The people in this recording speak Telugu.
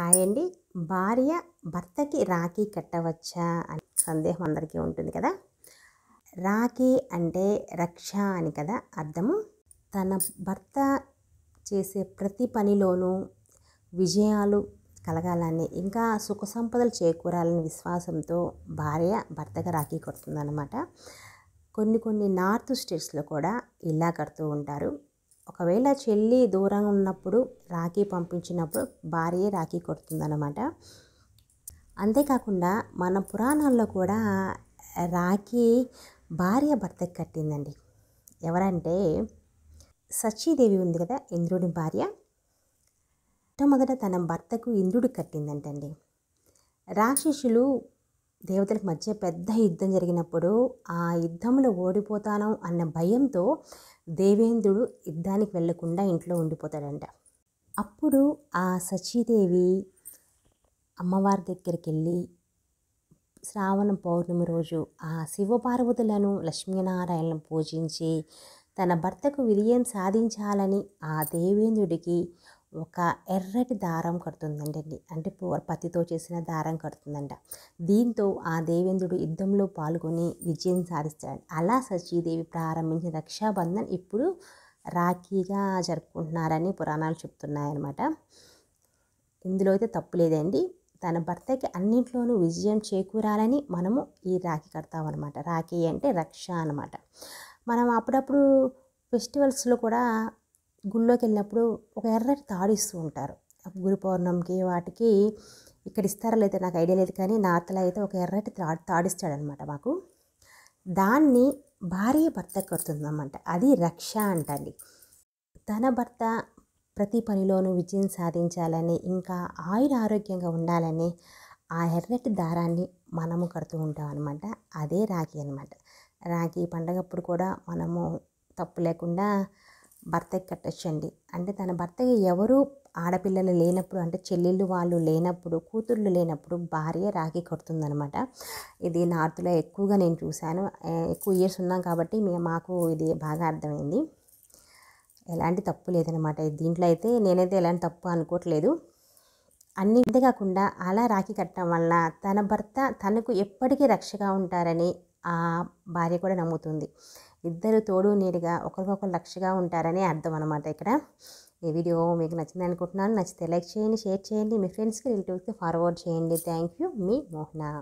హాయ్ అండి భార్య భర్తకి రాఖీ కట్టవచ్చా అని సందేహం అందరికీ ఉంటుంది కదా రాఖీ అంటే రక్ష అని కదా అర్థము తన భర్త చేసే ప్రతి పనిలోనూ విజయాలు కలగాలని ఇంకా సుఖ సంపదలు చేకూరాలని విశ్వాసంతో భార్య భర్తగా రాఖీ కొడుతుందన్నమాట కొన్ని కొన్ని నార్త్ స్టేట్స్లో కూడా ఇలా కడుతూ ఉంటారు ఒకవేళ చెల్లి దూరంగా ఉన్నప్పుడు రాఖీ పంపించినప్పుడు భార్య రాఖీ కొడుతుందన్నమాట అంతేకాకుండా మన పురాణాల్లో కూడా రాఖీ భార్య భర్తకి కట్టిందండి ఎవరంటే సచీదేవి ఉంది కదా ఇంద్రుడి భార్య మొట్టమొదట తన భర్తకు ఇంద్రుడు కట్టిందంటండి రాక్షసులు దేవతల మధ్య పెద్ద యుద్ధం జరిగినప్పుడు ఆ యుద్ధంలో ఓడిపోతాను అన్న భయంతో దేవేంద్రుడు యుద్ధానికి వెళ్లకుండా ఇంట్లో ఉండిపోతాడంట అప్పుడు ఆ సచీదేవి అమ్మవారి దగ్గరికి వెళ్ళి శ్రావణ పౌర్ణమి రోజు ఆ శివపార్వతులను లక్ష్మీనారాయణను పూజించి తన భర్తకు విజయం సాధించాలని ఆ దేవేంద్రుడికి ఒక ఎర్రటి దారం కడుతుందండి అంటే పత్తితో చేసిన దారం కడుతుందంట దీంతో ఆ దేవేంద్రుడు యుద్ధంలో పాల్గొని విజయం సాధిస్తాడు అలా సచీదేవి ప్రారంభించిన రక్షాబంధన్ ఇప్పుడు రాఖీగా జరుపుకుంటున్నారని పురాణాలు చెప్తున్నాయన్నమాట ఇందులో అయితే తప్పు లేదండి తన భర్తకి అన్నింట్లోనూ విజయం చేకూరాలని మనము ఈ రాఖీ కడతామన్నమాట రాఖీ అంటే రక్ష అనమాట మనం అప్పుడప్పుడు ఫెస్టివల్స్లో కూడా గుళ్ళోకి వెళ్ళినప్పుడు ఒక ఎర్రటి తాడిస్తూ ఉంటారు గురు పౌర్ణమికి వాటికి ఇక్కడ ఇస్తారో లేదా నాకు ఐడియా లేదు కానీ నా అత్తలో అయితే ఒక ఎర్రటి తా తాడిస్తాడనమాట మాకు దాన్ని భార్య భర్త కొడుతుందన్నమాట అది రక్ష అంటండి తన భర్త ప్రతి పనిలోనూ విజయం సాధించాలని ఇంకా ఆయుర ఆరోగ్యంగా ఉండాలని ఆ ఎర్రటి దారాన్ని మనము కడుతూ ఉంటాం అనమాట అదే రాఖీ అనమాట రాఖీ పండగప్పుడు కూడా మనము తప్పు లేకుండా భర్తకి కట్టచ్చండి అంటే తన భర్తకి ఎవరు ఆడపిల్లలు లేనప్పుడు అంటే చెల్లెళ్ళు వాళ్ళు లేనప్పుడు కూతుళ్ళు లేనప్పుడు భార్య రాఖీ అనమాట ఇది నార్త్లో ఎక్కువగా నేను చూశాను ఎక్కువ ఇయర్స్ ఉన్నాం కాబట్టి మాకు ఇది బాగా అర్థమైంది ఎలాంటి తప్పు లేదనమాట దీంట్లో అయితే నేనైతే ఎలాంటి తప్పు అనుకోవట్లేదు అన్ని కాకుండా అలా రాఖీ కట్టడం వలన తన భర్త తనకు ఎప్పటికీ రక్షగా ఉంటారని ఆ భార్య కూడా నమ్ముతుంది ఇద్దరు తోడు నీడిగా ఒకరికొకరు లక్ష్యగా ఉంటారని అర్థం అనమాట ఇక్కడ ఈ వీడియో మీకు నచ్చింది అనుకుంటున్నాను నచ్చితే లైక్ చేయండి షేర్ చేయండి మీ ఫ్రెండ్స్కి రిలేటివ్స్కి ఫార్వర్డ్ చేయండి థ్యాంక్ యూ మీ మోహన